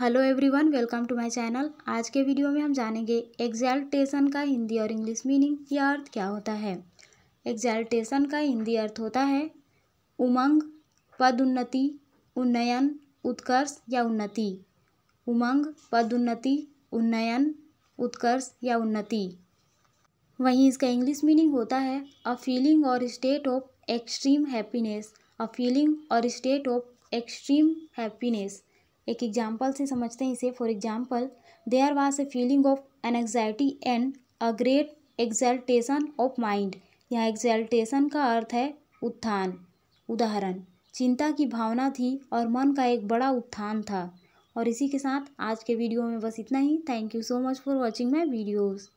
hello everyone welcome to my channel आज के video में हम जानेंगे एग्जाल्टेशन का हिंदी और इंग्लिश मीनिंग या अर्थ क्या होता है एग्जाल्टेशन का हिंदी अर्थ होता है उमंग पदोन्नति उन्नयन उत्कर्ष या उन्नति उमंग पदोन्नति उन्नयन उत्कर्ष या उन्नति वहीं इसका इंग्लिश मीनिंग होता है अ फीलिंग और state of extreme happiness a feeling और स्टेट ऑफ एक्सट्रीम हैप्पीनेस एक एग्जाम्पल से समझते हैं इसे for example there was a feeling of anxiety and a great exultation of mind यहाँ एग्जल्टेशन का अर्थ है उत्थान उदाहरण चिंता की भावना थी और मन का एक बड़ा उत्थान था और इसी के साथ आज के वीडियो में बस इतना ही thank you so much for watching my videos